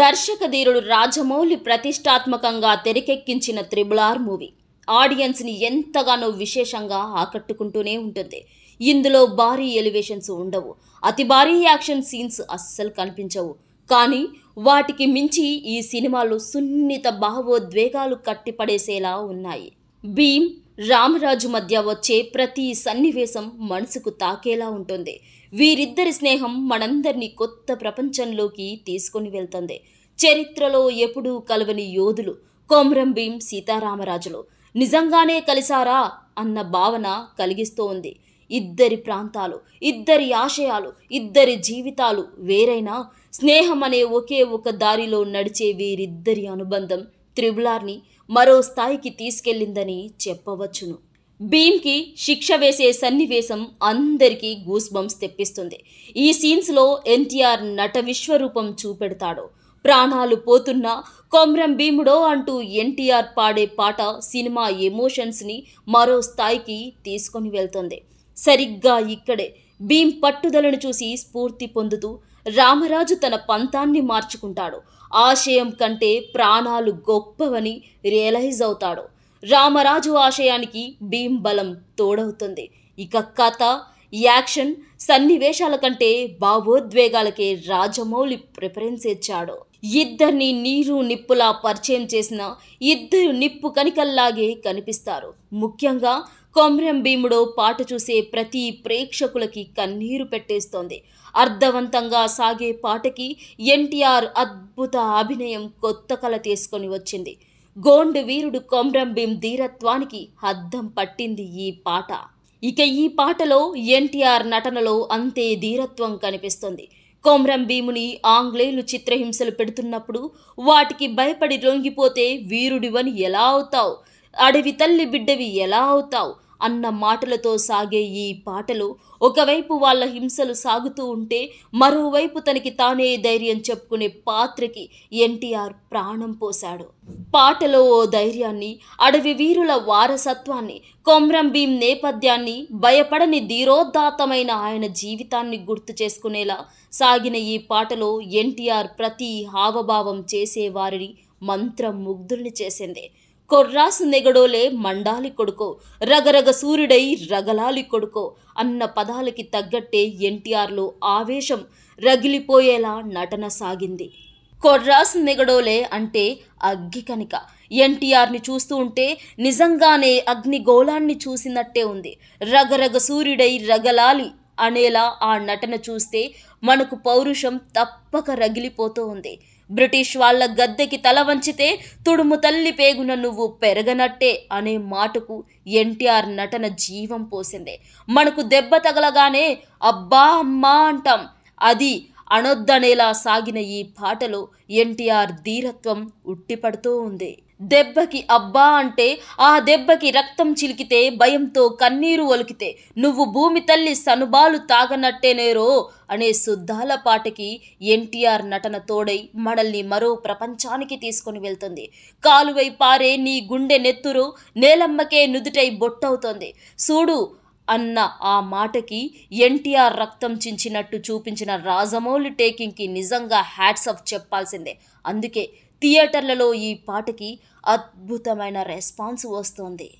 దర్శక ధీరుడు రాజమౌళి ప్రతిష్టాత్మకంగా తెరకెక్కించిన త్రిబులార్ మూవీ ఆడియన్స్ని ఎంతగానో విశేషంగా ఆకట్టుకుంటూనే ఉంటుంది ఇందులో భారీ ఎలివేషన్స్ ఉండవు అతి భారీ యాక్షన్ సీన్స్ అస్సలు కనిపించవు కానీ వాటికి మించి ఈ సినిమాలు సున్నిత భావోద్వేగాలు కట్టిపడేసేలా ఉన్నాయి భీమ్ రామరాజు మధ్య వచ్చే ప్రతి సన్నివేశం మనసుకు తాకేలా ఉంటుంది వీరిద్దరి స్నేహం మనందరినీ కొత్త ప్రపంచంలోకి తీసుకుని వెళ్తుంది చరిత్రలో ఎప్పుడూ కలవని యోధులు కొమరం భీం సీతారామరాజులు నిజంగానే కలిసారా అన్న భావన కలిగిస్తూ ఉంది ఇద్దరి ప్రాంతాలు ఇద్దరి ఆశయాలు ఇద్దరి జీవితాలు వేరైనా స్నేహం అనే ఒకే ఒక దారిలో నడిచే వీరిద్దరి అనుబంధం త్రిబులార్ని మరో స్థాయికి తీసుకెళ్లిందని చెప్పవచ్చును భీమ్కి శిక్ష వేసే సన్నివేశం అందరికీ గూస్ బంప్స్ తెప్పిస్తుంది ఈ సీన్స్లో ఎన్టీఆర్ నట విశ్వరూపం చూపెడతాడు ప్రాణాలు పోతున్నా కొమ్రం భీముడో అంటూ ఎన్టీఆర్ పాడే పాట సినిమా ఎమోషన్స్ని మరో స్థాయికి తీసుకొని వెళ్తుంది సరిగ్గా ఇక్కడే భీమ్ పట్టుదలను చూసి స్ఫూర్తి పొందుతూ రామరాజు తన పంతాన్ని మార్చుకుంటాడు ఆశయం కంటే ప్రాణాలు గొప్పవని రియలైజ్ అవుతాడు రామరాజు ఆశయానికి భీం బలం తోడవుతుంది ఇక కథ యాక్షన్ సన్నివేశాల కంటే భావోద్వేగాలకే రాజమౌళి ప్రిఫరెన్స్ ఇచ్చాడు ఇద్దరిని నీరు నిప్పులా పరిచయం చేసిన ఇద్దరు నిప్పు కనికల్లాగే కనిపిస్తారు ముఖ్యంగా కొమ్రం భీముడో పాట చూసే ప్రతి ప్రేక్షకులకి కన్నీరు పెట్టేస్తోంది అర్థవంతంగా సాగే పాటకి ఎన్టీఆర్ అద్భుత అభినయం కొత్త కళ తీసుకొని వచ్చింది గోండు వీరుడు కొమ్రం భీం ధీరత్వానికి అద్దం పట్టింది ఈ పాట ఇక ఈ పాటలో ఎన్టీఆర్ నటనలో అంతే ధీరత్వం కనిపిస్తుంది కొమ్రం భీముని ఆంగ్లేయులు చిత్రహింసలు పెడుతున్నప్పుడు వాటికి భయపడి లొంగిపోతే వీరుడివని ఎలా అవుతావు అడవి తల్లి బిడ్డవి ఎలా అవుతావు అన్న మాటలతో సాగే ఈ పాటలు ఒకవైపు వాళ్ళ హింసలు సాగుతూ ఉంటే మరోవైపు తనకి తానే ధైర్యం చెప్పుకునే పాత్రకి ఎన్టీఆర్ ప్రాణం పోశాడు పాటలో ఓ ధైర్యాన్ని అడవి వీరుల వారసత్వాన్ని కొమ్రం భీం నేపథ్యాన్ని భయపడని ధీరోద్దాతమైన ఆయన జీవితాన్ని గుర్తు చేసుకునేలా సాగిన ఈ పాటలో ఎన్టీఆర్ ప్రతి హావభావం చేసేవారిని మంత్రముగ్ధుల్ని చేసింది కొర్రాసు నెగడోలే మండాలి కొడుకో రగరగ సూర్యుడై రగలాలి కొడుకో అన్న పదాలకి తగ్గట్టే ఎన్టీఆర్లో ఆవేశం రగిలిపోయేలా నటన సాగింది కొర్రాసు నెగడోలే అంటే అగ్గి కనిక ఎన్టీఆర్ని చూస్తూ ఉంటే నిజంగానే అగ్నిగోళాన్ని చూసినట్టే ఉంది రగరగ సూర్యుడై రగలాలి అనేలా ఆ నటన చూస్తే మనకు పౌరుషం తప్పక రగిలిపోతూ ఉంది బ్రిటిష్ వాళ్ళ గద్దెకి తల వంచితే తుడుము తల్లి పేగున నువ్వు పెరగనట్టే అనే మాటకు ఎన్టీఆర్ నటన జీవం పోసిందే మనకు దెబ్బ తగలగానే అబ్బా అమ్మా అంటాం అది అనొద్దనేలా సాగిన ఈ పాటలో ఎన్టీఆర్ ధీరత్వం ఉట్టిపడుతూ ఉంది దెబ్బకి అబ్బా అంటే ఆ దెబ్బకి రక్తం చిలికితే భయంతో కన్నీరు ఒలికితే నువ్వు భూమి తల్లి సనుబాలు తాగనట్టేనేరో అనే శుద్ధాల పాటకి ఎన్టీఆర్ నటన తోడై మనల్ని మరో ప్రపంచానికి తీసుకొని వెళ్తుంది కాలువై పారే నీ గుండె నెత్తురు నేలమ్మకే నుదుటై బొట్టవుతోంది చూడు అన్న ఆ మాటకి ఎన్టీఆర్ రక్తం చించినట్టు చూపించిన రాజమౌళి టేకింగ్కి నిజంగా హ్యాట్స్ ఆఫ్ చెప్పాల్సిందే అందుకే థియేటర్లలో ఈ పాటకి అద్భుతమైన రెస్పాన్స్ వస్తుంది